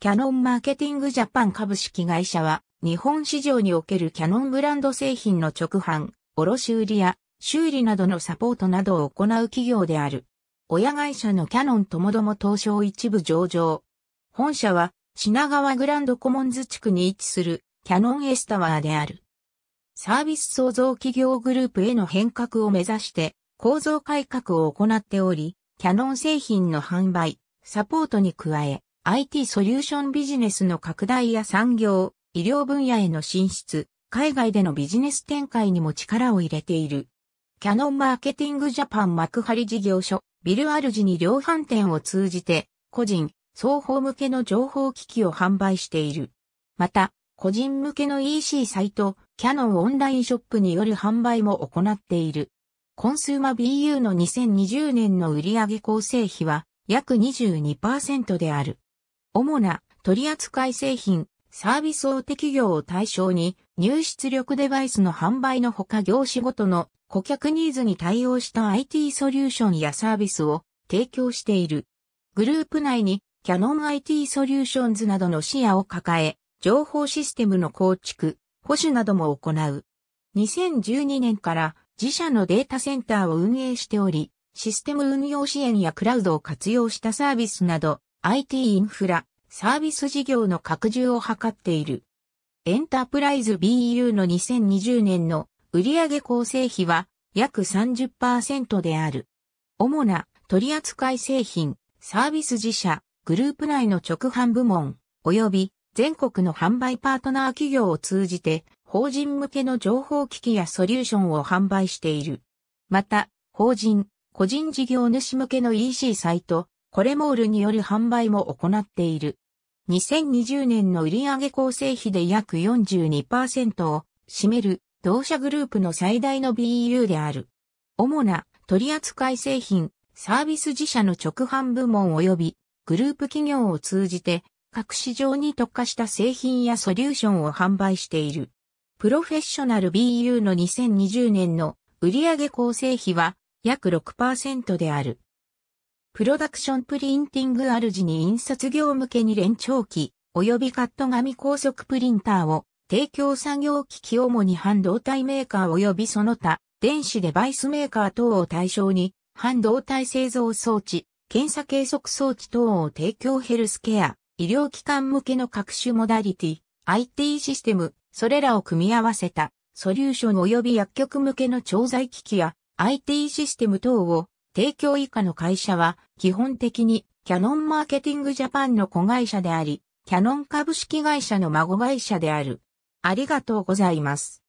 キャノンマーケティングジャパン株式会社は、日本市場におけるキャノンブランド製品の直販、卸売や修理などのサポートなどを行う企業である。親会社のキャノンともども東証一部上場。本社は品川グランドコモンズ地区に位置するキャノンエスタワーである。サービス創造企業グループへの変革を目指して構造改革を行っており、キャノン製品の販売、サポートに加え、IT ソリューションビジネスの拡大や産業、医療分野への進出、海外でのビジネス展開にも力を入れている。キャノンマーケティングジャパン幕張事業所、ビルアルジに量販店を通じて、個人、双方向けの情報機器を販売している。また、個人向けの EC サイト、キャノンオンラインショップによる販売も行っている。コンスーマ BU の2020年の売上構成比は約22%である。主な取扱製品、サービス大手企業を対象に入出力デバイスの販売のほか業種ごとの顧客ニーズに対応した IT ソリューションやサービスを提供している。グループ内にキャノン IT ソリューションズなどの視野を抱え、情報システムの構築、保守なども行う。2012年から自社のデータセンターを運営しており、システム運用支援やクラウドを活用したサービスなど、IT インフラ、サービス事業の拡充を図っている。エンタープライズ BU の2020年の売上構成比は約30%である。主な取扱製品、サービス自社、グループ内の直販部門、及び全国の販売パートナー企業を通じて、法人向けの情報機器やソリューションを販売している。また、法人、個人事業主向けの EC サイト、コレモールによる販売も行っている。2020年の売上構成比で約42%を占める同社グループの最大の BU である。主な取扱製品、サービス自社の直販部門及びグループ企業を通じて各市場に特化した製品やソリューションを販売している。プロフェッショナル BU の2020年の売上構成比は約6%である。プロダクションプリンティング主に印刷業向けに連長機、及びカット紙高速プリンターを提供作業機器主に半導体メーカー及びその他、電子デバイスメーカー等を対象に、半導体製造装置、検査計測装置等を提供ヘルスケア、医療機関向けの各種モダリティ、IT システム、それらを組み合わせた、ソリューション及び薬局向けの調剤機器や IT システム等を提供以下の会社は、基本的にキャノンマーケティングジャパンの子会社であり、キャノン株式会社の孫会社である。ありがとうございます。